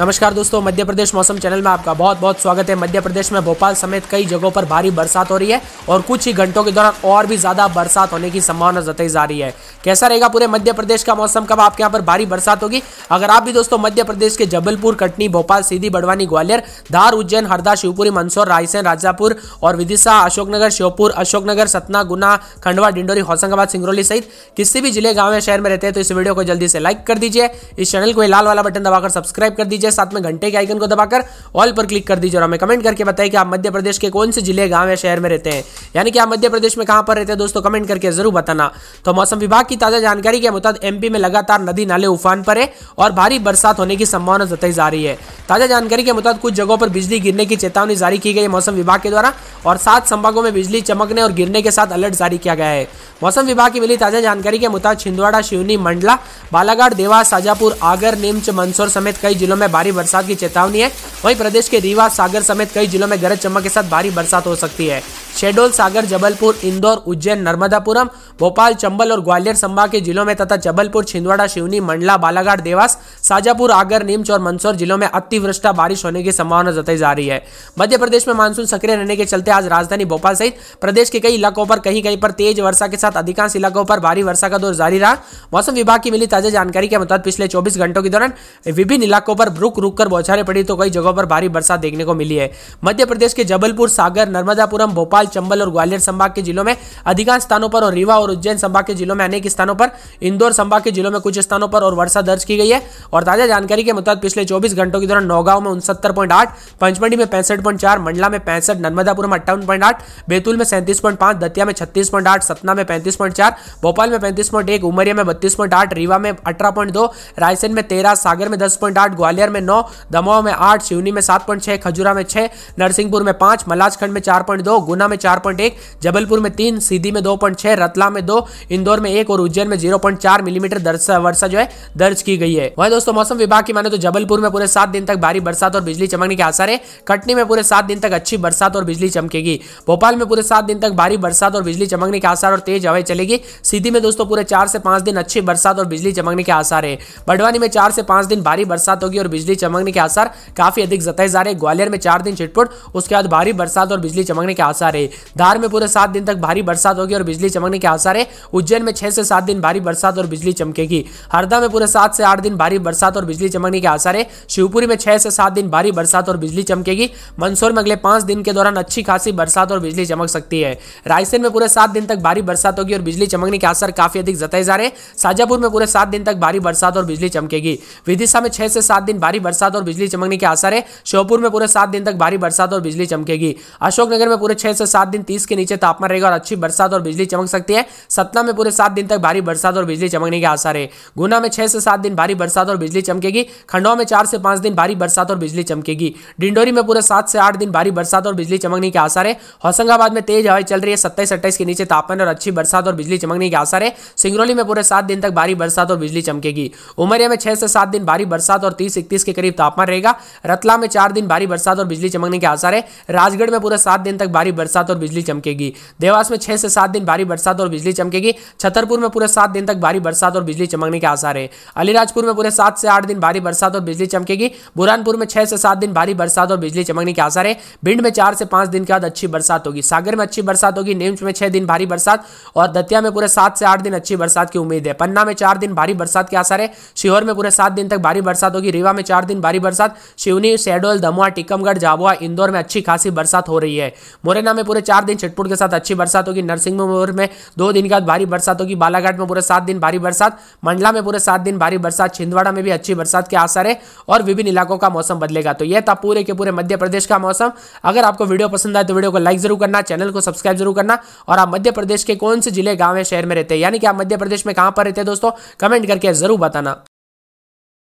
नमस्कार दोस्तों मध्य प्रदेश मौसम चैनल में आपका बहुत बहुत स्वागत है मध्य प्रदेश में भोपाल समेत कई जगहों पर भारी बरसात हो रही है और कुछ ही घंटों के दौरान और भी ज़्यादा बरसात होने की संभावना जताई जा रही है कैसा रहेगा पूरे मध्य प्रदेश का मौसम कब आपके यहाँ पर भारी बरसात होगी अगर आप भी दोस्तों मध्य प्रदेश के जबलपुर कटनी भोपाल सीधी बड़वानी ग्वालियर धार उज्जैन हरदा शिवपुरी मंदसौर रायसेन राजापुर और विदिशा अशोकनगर श्योपुर अशोकनगर सतना गुना खंडवा डिंडोरी होशंगाबाद सिंगरौली सहित किसी भी जिले गाँव या शहर में रहते हैं तो इस वीडियो को जल्दी से लाइक कर दीजिए इस चैनल को लाल वाला बटन दबाकर सब्सक्राइब कर दीजिए दीजिए साथ में घंटे के आइकन को दबाकर ऑल पर क्लिक कर दीजिए और हमें कमेंट करके बताइए कि आप मध्य प्रदेश के कौन से जिले गांव या शहर में रहते हैं यानी कि आप मध्य प्रदेश में कहां पर रहते हैं दोस्तों कमेंट करके जरूर बताना तो मौसम विभाग की ताज़ा जानकारी के मुताबिक एमपी में लगातार नदी नाले उफान पर है और भारी बरसात होने की संभावना जताई जा रही है ताज़ा जानकारी के मुताबिक कुछ जगहों पर बिजली गिरने की चेतावनी जारी की गई है मौसम विभाग के द्वारा और सात संभागों में बिजली चमकने और गिरने के साथ अलर्ट जारी किया गया है मौसम विभाग की मिली ताज़ा जानकारी के मुताबिक छिंदवाड़ा शिवनी मंडला बालाघाट देवास साजापुर आगर नीमच मंदसौर समेत कई जिलों में भारी बरसात की चेतावनी है वहीं प्रदेश के रीवा सागर समेत कई जिलों में गरज चमक के साथ भारी बरसात हो सकती है शेडोल सागर जबलपुर इंदौर उज्जैन नर्मदापुरम भोपाल चंबल और ग्वालियर संभाग के जिलों में तथा जबलपुर छिंदवाड़ा शिवनी मंडला बालाघाट देवास शाजापुर आगर नीमच और मंदसौर जिलों में अतिवृष्टा बारिश होने की संभावना जताई जा रही है मध्य प्रदेश में मानसून सक्रिय रहने के चलते आज राजधानी भोपाल सहित प्रदेश के कई इलाकों पर कहीं कहीं पर तेज वर्षा के साथ अधिकांश इलाकों पर भारी वर्षा का दौर जारी रहा मौसम विभाग की मिली ताजा जानकारी के मुताबिक पिछले चौबीस घंटों के दौरान विभिन्न इलाकों पर रुक रुक कर बौछारें पड़ी तो कई जगहों पर भारी बरसात देखने को मिली है मध्य प्रदेश के जबलपुर सागर नर्मदापुरम भोपाल चंबल और ग्वालियर संभाग के जिलों में अधिकांश स्थानों पर और रीवा और उज्जैन संभाग के जिलों में अनेक स्थानों पर इंदौर संभाग के जिलों में कुछ स्थानों पर और वर्षा दर्ज की गई है और ताज़ा जानकारी के मुताबिक पिछले चौबीस घंटों के दौरान नौगांव में उनसत्तर पॉइंट आठ पंचमढ़ी में पैंसठ पॉइंट चार मंडला में पैंसठ नर्मदापुर में अट्ठावन पॉइंट आठ बैतूल में सैंतीस पॉइंट पांच दतिया में छत्तीस पॉइंट आठ सतना में पैंतीस पॉइंट चार भोपाल में पैंतीस पॉइंट एक उमरिया में बत्तीस पॉइंट आठ रीवा में अठारह पॉइंट दो रायसेन में तेरह सागर में दस पॉइंट आठ ग्वालियर में नौ दमोह में आठ शिवनी में सात पॉइंट छह खजुरा में छह नरसिंहपुर में पांच मलाजखंड में चार पॉइंट दो गुना में चार पॉइंट एक जबलपुर में तीन सीधी में दो पॉइंट छह रतला में दो इंदौर में एक और उज्जैन में जीरो पॉइंट चार मिलीमीटर वर्षा जो है दर्ज की गई है वह दोस्तों मौसम विभाग की माने तो जबलपुर में पूरे सात दिन तक भारी बरसात और बिजली चमकने के आसार है कटनी में पूरे सात दिन तक अच्छी बरसात और बिजली चमकेगी भोपाल में पूरे सात दिन तक भारी बरसात और बिजली चमकने के आसार और तेज हवाएं चलेगी सीधी में दोस्तों पूरे चार से पांच दिन अच्छी बरसात और बिजली चमकने के आसार है बड़वानी में चार से पांच दिन भारी बरसात होगी और बिजली चमकने के आसार काफी अधिक जताए जा रहे ग्वालियर में चार दिन छिटपुट उसके बाद भारी बरसात और बिजली चमकने के आसार है धार में पूरे सात दिन तक भारी बरसात होगी और बिजली चमकने के आसार है उज्जैन में छह से सात दिन भारी बरसात और बिजली चमकेगी हरदा में पूरे सात से आठ दिन भारी बरसात और बिजली चमकने के आसार है शिवपुरी में छह से सात दिन भारी बरसात और बिजली चमकेगी मंदसौर में अगले पांच दिन के दौरान अच्छी खासी बरसात और बिजली चमक सकती है रायसेन में पूरे सात दिन तक भारी बरसात होगी और बिजली चमकने के आसार काफी अधिक जताए जा रहे हैं शाजापुर में पूरे सात दिन तक भारी बरसात और बिजली चमकेगी विदिशा में छह से सात दिन भारी बरसात और बिजली चमकने के आसार है श्योपुर में पूरे सात दिन तक भारी बरसात और बिजली चमकेगी अशोकनगर में पूरे छह से सात दिन तीस के नीचे तापमान रहेगा और अच्छी बरसात और बिजली चमक सकती है सतना में पूरे सात दिन तक भारी बरसात और बिजली चमकने के आसार है गुना में छह से सात दिन भारी बरसात और और बिजली चमकेगी खंडवा में चार से पांच दिन भारी बरसात और बिजली चमकेगी डिंडोरी में पूरे सात से आठ दिन भारी बरसात और बिजली चमकने के आसार है होशंगाबाद में तेज हवाई चल रही है सत्ताईस अट्ठाईस के नीचे तापमान और अच्छी बरसात और बिजली चमकने के आसार है सिंगरौली में पूरे सात दिन तक भारी बरसात और बिजली चमकेगी उमरिया में छह से सात दिन भारी बरसात और तीस इकतीस के करीब तापमान रहेगा रतला में चार दिन भारी बरसात और बिजली चमकने के आसार है राजगढ़ में पूरे सात दिन तक भारी बरसात और बिजली चमकेगी देवास में छह से सात दिन भारी बरसात और बिजली चमकेगी छतरपुर में पूरे सात दिन तक भारी बरसात और बिजली चमकने के आसार है अलीराजपुर में पूरे सात सात से आठ दिन भारी बरसात और बिजली चमकेगी बुरहानपुर में छह से सात दिन भारी बरसात और बिजली चमकने के आसार है भिंड में चार से पांच दिन के बाद अच्छी बरसात होगी सागर में अच्छी बरसात होगी नीमच में छह दिन भारी बरसात और दतिया में पूरे सात से आठ दिन अच्छी बरसात की उम्मीद है पन्ना में चार दिन भारी बरसात के आसार है शिहोर में पूरे सात दिन तक भारी बरसात होगी रीवा में चार दिन भारी बरसात शिवनी शहडोल दमुआ टीकमगढ़ झाबुआ इंदौर में अच्छी खासी बरसात हो रही है मुरैना में पूरे चार दिन छिटपुट के साथ अच्छी बरसात होगी नरसिंहपुर में दो दिन के बाद भारी बरसात होगी बालाघाट में पूरे सात दिन भारी बरसात मंडला में पूरे सात दिन भारी बरसात छिंदवाड़ा में भी अच्छी बरसात के आसार है और विभिन्न इलाकों का मौसम बदलेगा तो यह था पूरे के पूरे मध्य प्रदेश का मौसम अगर आपको वीडियो पसंद आए तो वीडियो को लाइक जरूर करना चैनल को सब्सक्राइब जरूर करना और आप मध्य प्रदेश के कौन से जिले गांव शहर में रहते हैं यानी कि आप मध्य प्रदेश में कहां पर रहते हैं दोस्तों कमेंट करके जरूर बताना